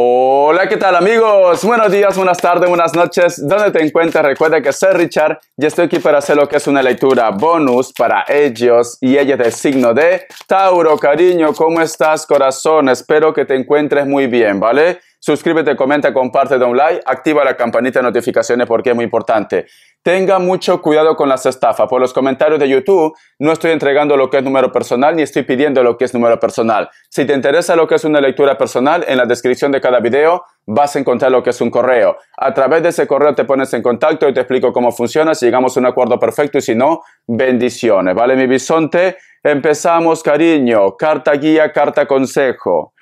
Hola, ¿qué tal amigos? Buenos días, buenas tardes, buenas noches. ¿dónde te encuentras? recuerda que soy Richard y estoy aquí para hacer lo que es una lectura bonus para ellos y ella del signo de Tauro. Cariño, ¿cómo estás, corazón? Espero que te encuentres muy bien, ¿vale? Suscríbete, comenta, comparte, da un like, activa la campanita de notificaciones porque es muy importante. Tenga mucho cuidado con las estafas. Por los comentarios de YouTube no estoy entregando lo que es número personal ni estoy pidiendo lo que es número personal. Si te interesa lo que es una lectura personal, en la descripción de cada video vas a encontrar lo que es un correo. A través de ese correo te pones en contacto y te explico cómo funciona, si llegamos a un acuerdo perfecto y si no, bendiciones. ¿Vale, mi bisonte? Empezamos, cariño. Carta guía, carta consejo.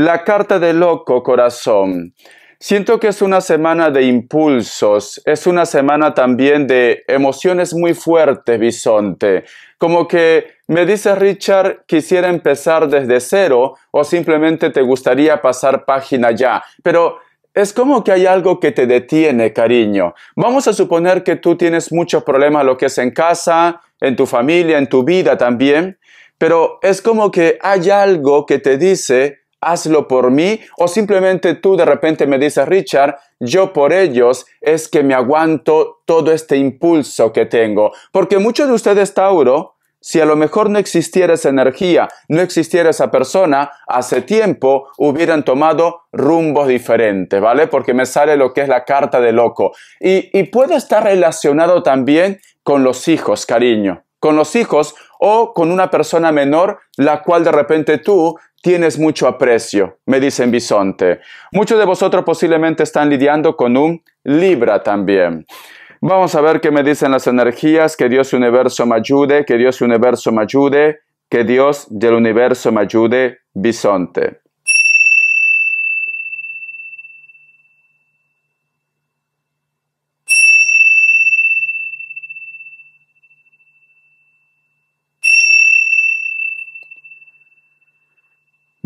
La carta de loco corazón. Siento que es una semana de impulsos, es una semana también de emociones muy fuertes, Bisonte. Como que me dice Richard, quisiera empezar desde cero o simplemente te gustaría pasar página ya. Pero es como que hay algo que te detiene, cariño. Vamos a suponer que tú tienes muchos problemas, lo que es en casa, en tu familia, en tu vida también, pero es como que hay algo que te dice, hazlo por mí, o simplemente tú de repente me dices, Richard, yo por ellos es que me aguanto todo este impulso que tengo. Porque muchos de ustedes, Tauro, si a lo mejor no existiera esa energía, no existiera esa persona, hace tiempo hubieran tomado rumbos diferentes, ¿vale? Porque me sale lo que es la carta de loco. y puede estar relacionado también con los hijos, cariño con los hijos o con una persona menor, la cual de repente tú tienes mucho aprecio, me dicen bisonte. Muchos de vosotros posiblemente están lidiando con un libra también. Vamos a ver qué me dicen las energías, que Dios universo me ayude, que Dios universo me ayude, que Dios del universo me ayude, bisonte.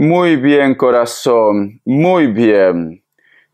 Muy bien, corazón, muy bien.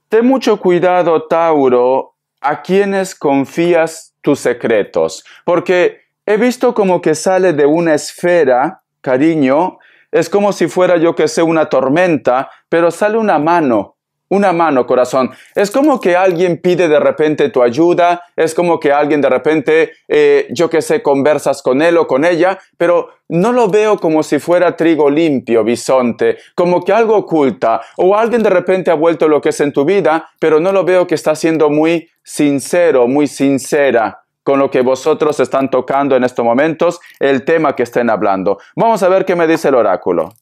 Ten mucho cuidado, Tauro, a quienes confías tus secretos, porque he visto como que sale de una esfera, cariño, es como si fuera yo que sé una tormenta, pero sale una mano una mano, corazón. Es como que alguien pide de repente tu ayuda, es como que alguien de repente, eh, yo qué sé, conversas con él o con ella, pero no lo veo como si fuera trigo limpio, bisonte, como que algo oculta, o alguien de repente ha vuelto lo que es en tu vida, pero no lo veo que está siendo muy sincero, muy sincera con lo que vosotros están tocando en estos momentos, el tema que estén hablando. Vamos a ver qué me dice el oráculo.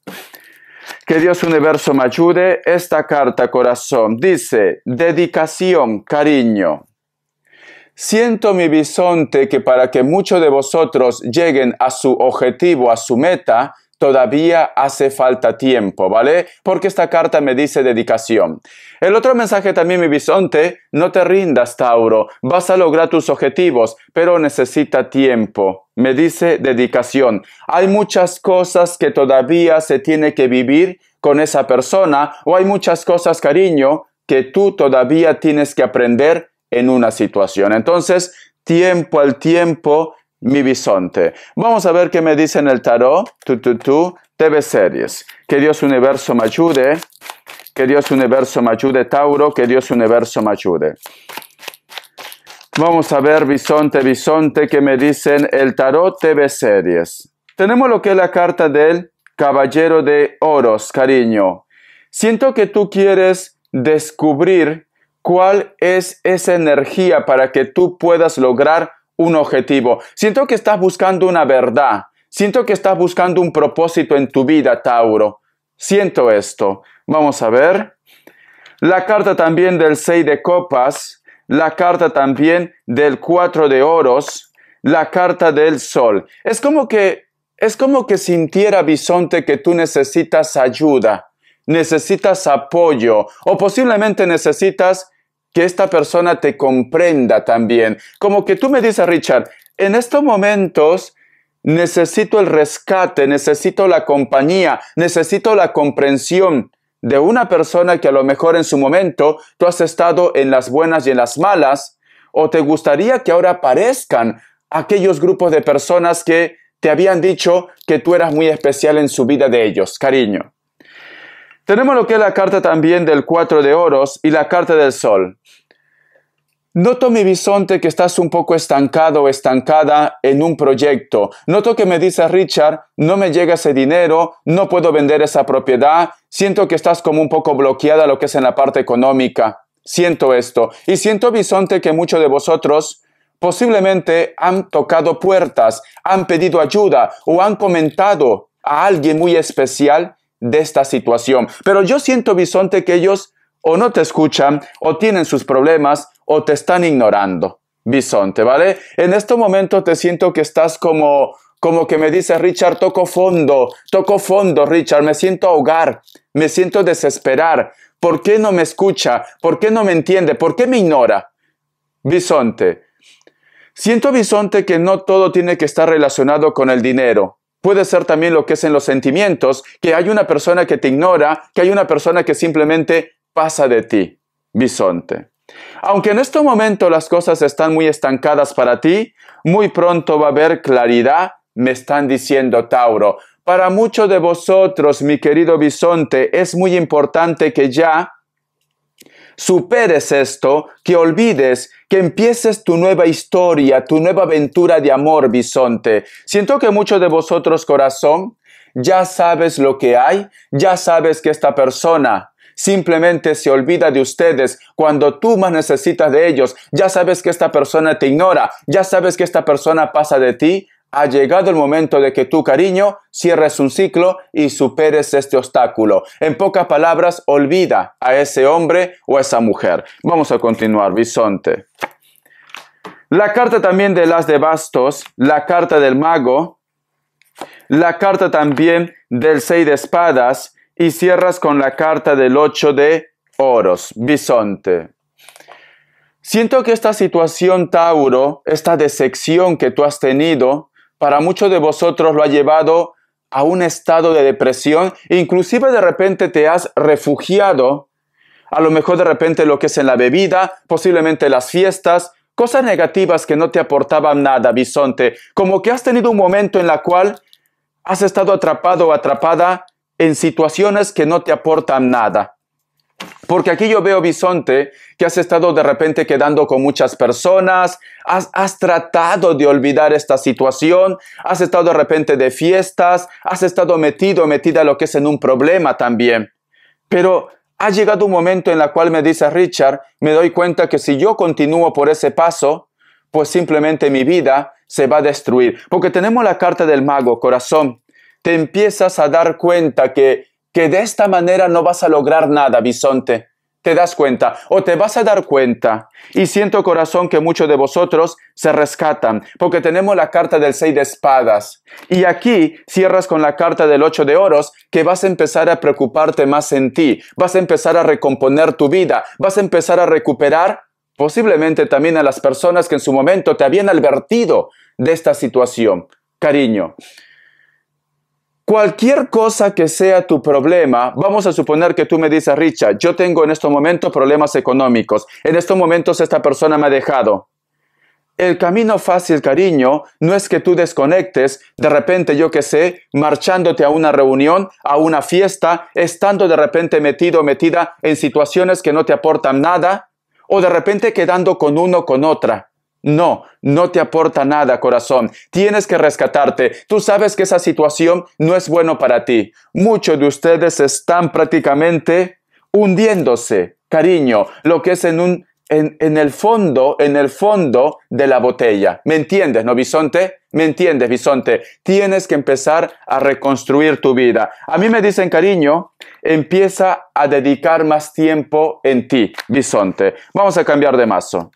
Que Dios Universo me ayude. Esta carta, corazón, dice, dedicación, cariño. Siento mi bisonte que para que muchos de vosotros lleguen a su objetivo, a su meta, todavía hace falta tiempo, ¿vale? Porque esta carta me dice dedicación. El otro mensaje también, mi bisonte, no te rindas, Tauro, vas a lograr tus objetivos, pero necesita tiempo. Me dice dedicación. Hay muchas cosas que todavía se tiene que vivir con esa persona o hay muchas cosas, cariño, que tú todavía tienes que aprender en una situación. Entonces, tiempo al tiempo mi bisonte. Vamos a ver qué me dicen el tarot, tu, tu, tu, TV series. Que Dios universo me ayude, que Dios universo me ayude, Tauro, que Dios universo me ayude. Vamos a ver, bisonte, bisonte, qué me dicen el tarot TV series. Tenemos lo que es la carta del Caballero de Oros, cariño. Siento que tú quieres descubrir cuál es esa energía para que tú puedas lograr un objetivo. Siento que estás buscando una verdad. Siento que estás buscando un propósito en tu vida, Tauro. Siento esto. Vamos a ver. La carta también del 6 de copas. La carta también del 4 de oros. La carta del sol. Es como que, es como que sintiera Bisonte que tú necesitas ayuda. Necesitas apoyo. O posiblemente necesitas que esta persona te comprenda también. Como que tú me dices, Richard, en estos momentos necesito el rescate, necesito la compañía, necesito la comprensión de una persona que a lo mejor en su momento tú has estado en las buenas y en las malas, o te gustaría que ahora aparezcan aquellos grupos de personas que te habían dicho que tú eras muy especial en su vida de ellos, cariño. Tenemos lo que es la carta también del cuatro de oros y la carta del sol. Noto mi bisonte que estás un poco estancado o estancada en un proyecto. Noto que me dice Richard, no me llega ese dinero, no puedo vender esa propiedad, siento que estás como un poco bloqueada lo que es en la parte económica. Siento esto. Y siento, bisonte, que muchos de vosotros posiblemente han tocado puertas, han pedido ayuda o han comentado a alguien muy especial de esta situación. Pero yo siento, Bisonte, que ellos o no te escuchan, o tienen sus problemas, o te están ignorando. Bisonte, ¿vale? En este momento te siento que estás como, como que me dice Richard, toco fondo, toco fondo, Richard, me siento ahogar, me siento desesperar. ¿Por qué no me escucha? ¿Por qué no me entiende? ¿Por qué me ignora? Bisonte. Siento, Bisonte, que no todo tiene que estar relacionado con el dinero. Puede ser también lo que es en los sentimientos, que hay una persona que te ignora, que hay una persona que simplemente pasa de ti, bisonte. Aunque en este momento las cosas están muy estancadas para ti, muy pronto va a haber claridad, me están diciendo Tauro. Para muchos de vosotros, mi querido bisonte, es muy importante que ya superes esto, que olvides, que empieces tu nueva historia, tu nueva aventura de amor, bisonte. Siento que muchos de vosotros, corazón, ya sabes lo que hay, ya sabes que esta persona simplemente se olvida de ustedes cuando tú más necesitas de ellos, ya sabes que esta persona te ignora, ya sabes que esta persona pasa de ti, ha llegado el momento de que tu cariño cierres un ciclo y superes este obstáculo. En pocas palabras, olvida a ese hombre o a esa mujer. Vamos a continuar, Bisonte. La carta también de las de bastos, la carta del mago, la carta también del seis de espadas y cierras con la carta del ocho de oros, bisonte. Siento que esta situación, Tauro, esta decepción que tú has tenido, para muchos de vosotros lo ha llevado a un estado de depresión, inclusive de repente te has refugiado, a lo mejor de repente lo que es en la bebida, posiblemente las fiestas, cosas negativas que no te aportaban nada, bisonte, como que has tenido un momento en la cual has estado atrapado o atrapada en situaciones que no te aportan nada. Porque aquí yo veo, Bisonte, que has estado de repente quedando con muchas personas, has, tratado de olvidar esta situación, has estado de repente de fiestas, has estado metido, metida lo que es en un problema también. Pero ha llegado un momento en el cual me dice Richard, me doy cuenta que si yo continúo por ese paso, pues simplemente mi vida se va a destruir. Porque tenemos la carta del mago, corazón. Te empiezas a dar cuenta que que de esta manera no vas a lograr nada, bisonte. Te das cuenta o te vas a dar cuenta. Y siento corazón que muchos de vosotros se rescatan, porque tenemos la carta del seis de espadas. Y aquí cierras con la carta del ocho de oros, que vas a empezar a preocuparte más en ti, vas a empezar a recomponer tu vida, vas a empezar a recuperar posiblemente también a las personas que en su momento te habían advertido de esta situación. Cariño, Cualquier cosa que sea tu problema, vamos a suponer que tú me dices, Richard, yo tengo en estos momentos problemas económicos, en estos momentos esta persona me ha dejado. El camino fácil, cariño, no es que tú desconectes, de repente, yo qué sé, marchándote a una reunión, a una fiesta, estando de repente metido o metida en situaciones que no te aportan nada, o de repente quedando con uno o con otra. No, no te aporta nada, corazón. Tienes que rescatarte. Tú sabes que esa situación no es bueno para ti. Muchos de ustedes están prácticamente hundiéndose, cariño, lo que es en un en, en, el fondo, en el fondo de la botella. ¿Me entiendes, no, Bisonte? ¿Me entiendes, Bisonte? Tienes que empezar a reconstruir tu vida. A mí me dicen, cariño, empieza a dedicar más tiempo en ti, Bisonte. Vamos a cambiar de mazo.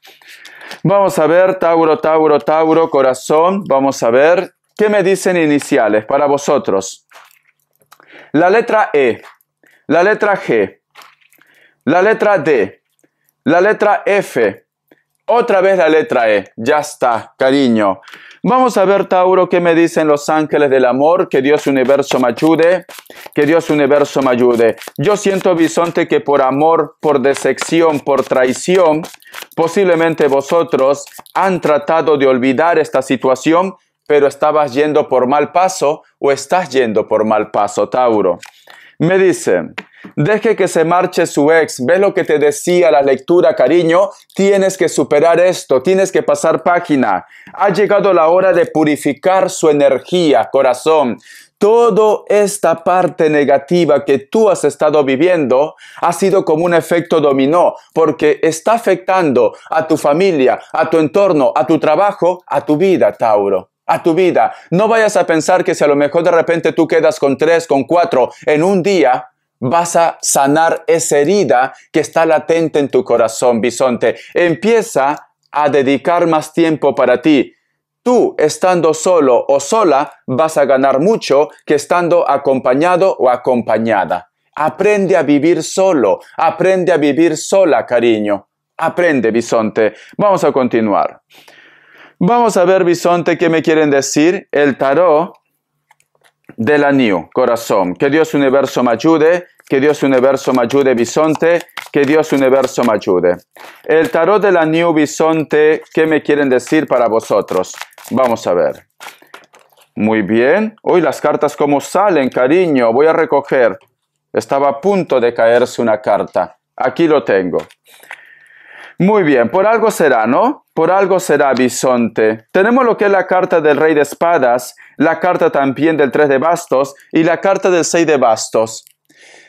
Vamos a ver, Tauro, Tauro, Tauro, corazón. Vamos a ver, ¿qué me dicen iniciales para vosotros? La letra E, la letra G, la letra D, la letra F, otra vez la letra E. Ya está, cariño. Vamos a ver, Tauro, qué me dicen los ángeles del amor. Que Dios universo me ayude. Que Dios universo me ayude. Yo siento, Bisonte, que por amor, por decepción, por traición, posiblemente vosotros han tratado de olvidar esta situación, pero estabas yendo por mal paso o estás yendo por mal paso, Tauro. Me dice, deje que se marche su ex, ves lo que te decía la lectura, cariño, tienes que superar esto, tienes que pasar página. Ha llegado la hora de purificar su energía, corazón. Toda esta parte negativa que tú has estado viviendo ha sido como un efecto dominó, porque está afectando a tu familia, a tu entorno, a tu trabajo, a tu vida, Tauro a tu vida. No vayas a pensar que si a lo mejor de repente tú quedas con tres, con cuatro en un día, vas a sanar esa herida que está latente en tu corazón, bisonte. Empieza a dedicar más tiempo para ti. Tú, estando solo o sola, vas a ganar mucho que estando acompañado o acompañada. Aprende a vivir solo, aprende a vivir sola, cariño. Aprende, bisonte. Vamos a continuar. Vamos a ver, bisonte, qué me quieren decir el tarot de la New, corazón. Que Dios universo me ayude, que Dios universo me ayude, bisonte, que Dios universo me ayude. El tarot de la New, bisonte, ¿qué me quieren decir para vosotros? Vamos a ver. Muy bien. Hoy las cartas como salen, cariño. Voy a recoger. Estaba a punto de caerse una carta. Aquí lo tengo. Muy bien, por algo será, ¿no? Por algo será bisonte. Tenemos lo que es la carta del rey de espadas, la carta también del tres de bastos y la carta del seis de bastos.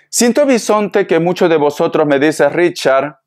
Siento bisonte que muchos de vosotros me dice Richard,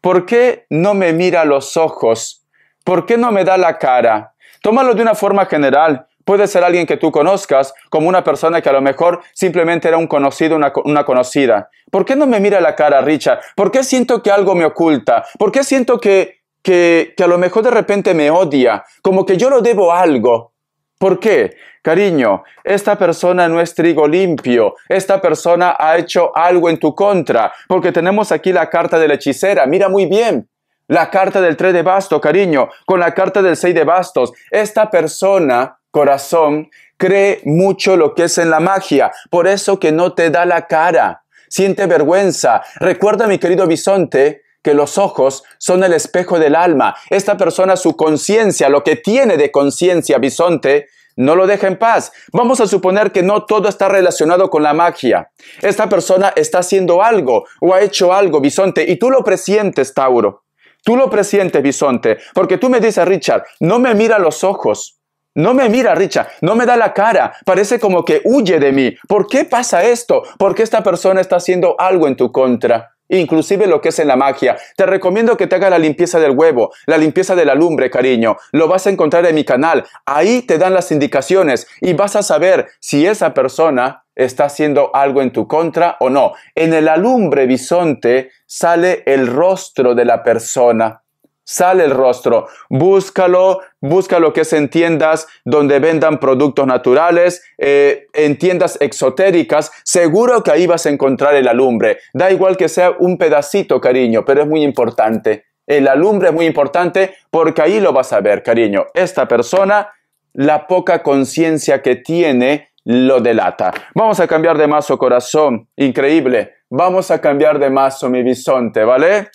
¿por qué no me mira los ojos? ¿Por qué no me da la cara? Tómalo de una forma general. Puede ser alguien que tú conozcas, como una persona que a lo mejor simplemente era un conocido, una, una conocida. ¿Por qué no me mira la cara, Richard? ¿Por qué siento que algo me oculta? ¿Por qué siento que, que, a lo mejor de repente me odia? Como que yo lo debo algo. ¿Por qué? Cariño, esta persona no es trigo limpio, esta persona ha hecho algo en tu contra, porque tenemos aquí la carta de la hechicera, mira muy bien, la carta del 3 de basto, cariño, con la carta del 6 de bastos, esta persona corazón cree mucho lo que es en la magia, por eso que no te da la cara, siente vergüenza. Recuerda, mi querido bisonte, que los ojos son el espejo del alma. Esta persona, su conciencia, lo que tiene de conciencia, bisonte, no lo deja en paz. Vamos a suponer que no todo está relacionado con la magia. Esta persona está haciendo algo o ha hecho algo, bisonte, y tú lo presientes, Tauro. Tú lo presientes, bisonte, porque tú me dices, Richard, no me mira los ojos. No me mira, Richa, no me da la cara, parece como que huye de mí. ¿Por qué pasa esto? ¿Por qué esta persona está haciendo algo en tu contra? inclusive lo que es en la magia. Te recomiendo que te haga la limpieza del huevo, la limpieza del la lumbre, cariño. Lo vas a encontrar en mi canal. Ahí te dan las indicaciones y vas a saber si esa persona está haciendo algo en tu contra o no. En el alumbre bisonte sale el rostro de la persona. Sale el rostro, búscalo, búscalo que es en tiendas donde vendan productos naturales, eh, en tiendas exotéricas, seguro que ahí vas a encontrar el alumbre. Da igual que sea un pedacito, cariño, pero es muy importante. El alumbre es muy importante porque ahí lo vas a ver, cariño. Esta persona, la poca conciencia que tiene, lo delata. Vamos a cambiar de mazo, corazón, increíble. Vamos a cambiar de mazo, mi bisonte, ¿vale?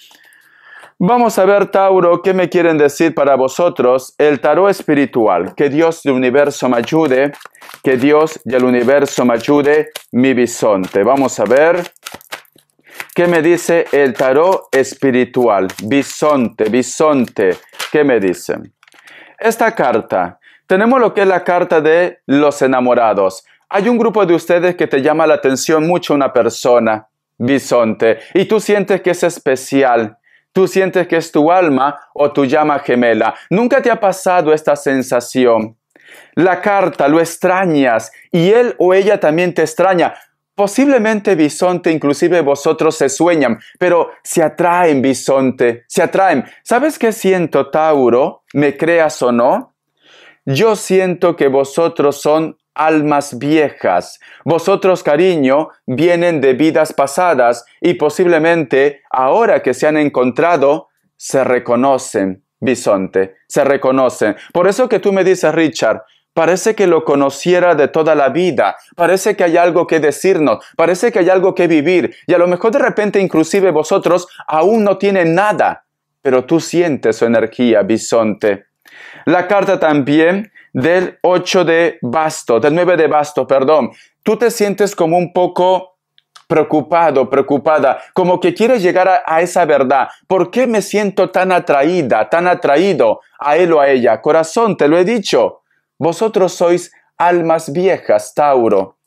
Vamos a ver, Tauro, qué me quieren decir para vosotros el tarot espiritual. Que Dios del universo me ayude, que Dios del universo me ayude mi bisonte. Vamos a ver. ¿Qué me dice el tarot espiritual? Bisonte, bisonte. ¿Qué me dice? Esta carta. Tenemos lo que es la carta de los enamorados. Hay un grupo de ustedes que te llama la atención mucho una persona, bisonte, y tú sientes que es especial, tú sientes que es tu alma o tu llama gemela. Nunca te ha pasado esta sensación. La carta lo extrañas y él o ella también te extraña. Posiblemente bisonte, inclusive vosotros se sueñan, pero se atraen bisonte, se atraen. ¿Sabes qué siento, Tauro? ¿Me creas o no? Yo siento que vosotros son almas viejas. Vosotros, cariño, vienen de vidas pasadas y posiblemente, ahora que se han encontrado, se reconocen, bisonte, se reconocen. Por eso que tú me dices, Richard, Parece que lo conociera de toda la vida, parece que hay algo que decirnos, parece que hay algo que vivir, y a lo mejor de repente inclusive vosotros aún no tienen nada, pero tú sientes su energía, bisonte. La carta también del 8 de basto, del 9 de basto, perdón, tú te sientes como un poco preocupado, preocupada, como que quieres llegar a, esa verdad. ¿Por qué me siento tan atraída, tan atraído a él o a ella? Corazón, te lo he dicho. Vosotros sois almas viejas, Tauro.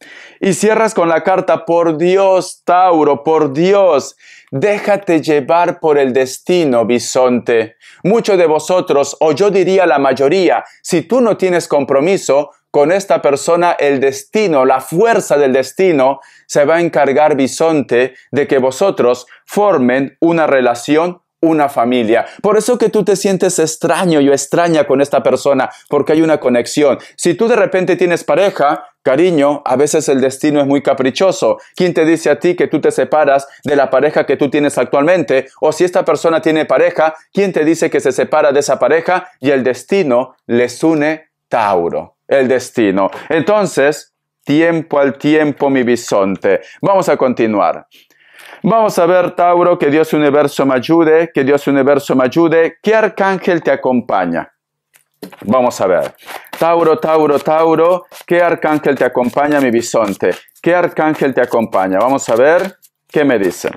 Y cierras con la carta, por Dios, Tauro, por Dios, Déjate llevar por el destino, bisonte. Muchos de vosotros, o yo diría la mayoría, si tú no tienes compromiso, con esta persona el destino, la fuerza del destino, se va a encargar Bisonte de que vosotros formen una relación, una familia. Por eso que tú te sientes extraño y extraña con esta persona, porque hay una conexión. Si tú de repente tienes pareja, Cariño, a veces el destino es muy caprichoso. ¿Quién te dice a ti que tú te separas de la pareja que tú tienes actualmente? O si esta persona tiene pareja, ¿quién te dice que se separa de esa pareja? Y el destino les une Tauro. El destino. Entonces, tiempo al tiempo, mi bisonte. Vamos a continuar. Vamos a ver, Tauro, que Dios Universo me ayude, que Dios Universo me ayude. ¿Qué arcángel te acompaña? Vamos a ver. Tauro, Tauro, Tauro, ¿qué arcángel te acompaña, mi bisonte? ¿Qué arcángel te acompaña? Vamos a ver qué me dicen.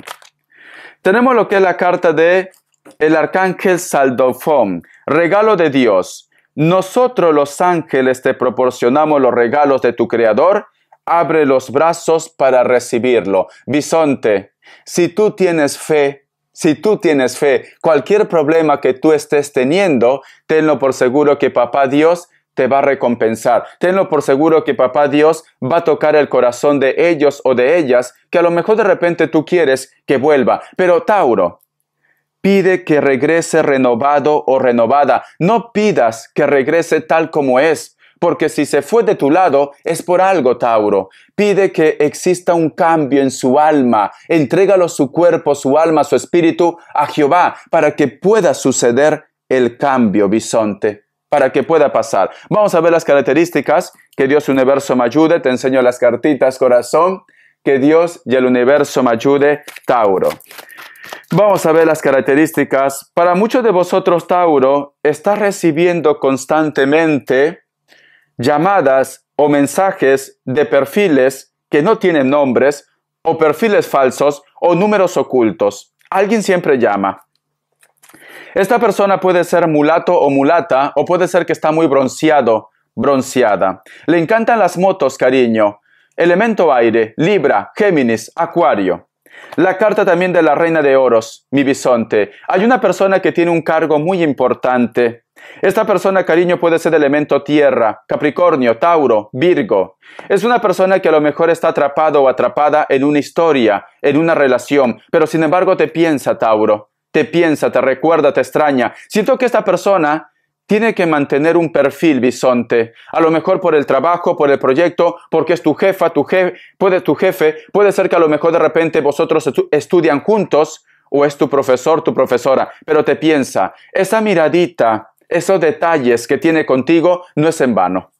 Tenemos lo que es la carta de el arcángel Saldofón, regalo de Dios. Nosotros los ángeles te proporcionamos los regalos de tu Creador. Abre los brazos para recibirlo. Bisonte, si tú tienes fe, si tú tienes fe, cualquier problema que tú estés teniendo, tenlo por seguro que papá Dios te va a recompensar. Tenlo por seguro que papá Dios va a tocar el corazón de ellos o de ellas que a lo mejor de repente tú quieres que vuelva. Pero Tauro, pide que regrese renovado o renovada. No pidas que regrese tal como es porque si se fue de tu lado es por algo, Tauro. Pide que exista un cambio en su alma, entrégalo su cuerpo, su alma, su espíritu a Jehová, para que pueda suceder el cambio, bisonte para que pueda pasar. Vamos a ver las características, que Dios universo me ayude, te enseño las cartitas, corazón, que Dios y el universo me ayude, Tauro. Vamos a ver las características. Para muchos de vosotros, Tauro, está recibiendo constantemente llamadas o mensajes de perfiles que no tienen nombres o perfiles falsos o números ocultos. Alguien siempre llama. Esta persona puede ser mulato o mulata o puede ser que está muy bronceado, bronceada. Le encantan las motos, cariño. Elemento aire, Libra, Géminis, Acuario. La carta también de la reina de oros, mi bisonte. Hay una persona que tiene un cargo muy importante. Esta persona, cariño, puede ser de elemento tierra, Capricornio, Tauro, Virgo. Es una persona que a lo mejor está atrapado o atrapada en una historia, en una relación, pero sin embargo te piensa, Tauro. Te piensa, te recuerda, te extraña. Siento que esta persona tiene que mantener un perfil bisonte. A lo mejor por el trabajo, por el proyecto, porque es tu jefa, tu jefe, puede tu jefe, puede ser que a lo mejor de repente vosotros estudian juntos o es tu profesor, tu profesora, pero te piensa, esa miradita, esos detalles que tiene contigo no es en vano.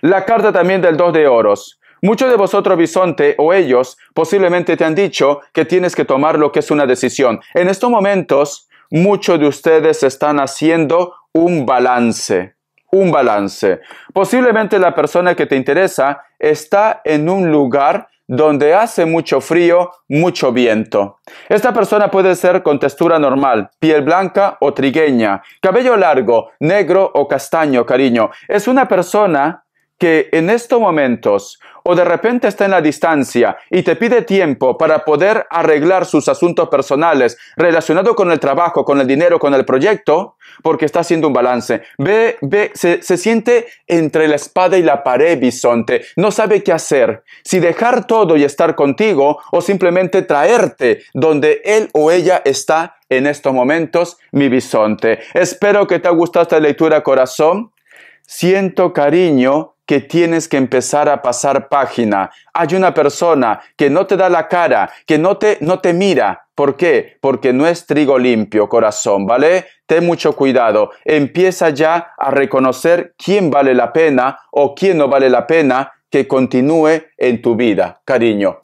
La carta también del 2 de oros. Muchos de vosotros, Bisonte, o ellos, posiblemente te han dicho que tienes que tomar lo que es una decisión. En estos momentos, muchos de ustedes están haciendo un balance, un balance. Posiblemente la persona que te interesa está en un lugar donde hace mucho frío, mucho viento. Esta persona puede ser con textura normal, piel blanca o trigueña, cabello largo, negro o castaño, cariño. Es una persona que en estos momentos o de repente está en la distancia y te pide tiempo para poder arreglar sus asuntos personales relacionados con el trabajo, con el dinero, con el proyecto, porque está haciendo un balance. Ve, ve, se, siente entre la espada y la pared, bisonte. No sabe qué hacer. Si dejar todo y estar contigo o simplemente traerte donde él o ella está en estos momentos, mi bisonte. Espero que te haya gustado esta lectura, corazón. Siento cariño que tienes que empezar a pasar página. Hay una persona que no te da la cara, que no te, no te mira. ¿Por qué? Porque no es trigo limpio, corazón, ¿vale? Ten mucho cuidado. Empieza ya a reconocer quién vale la pena o quién no vale la pena que continúe en tu vida, cariño.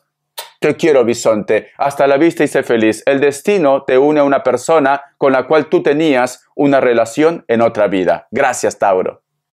Te quiero, bisonte. Hasta la vista y sé feliz. El destino te une a una persona con la cual tú tenías una relación en otra vida. Gracias, Tauro.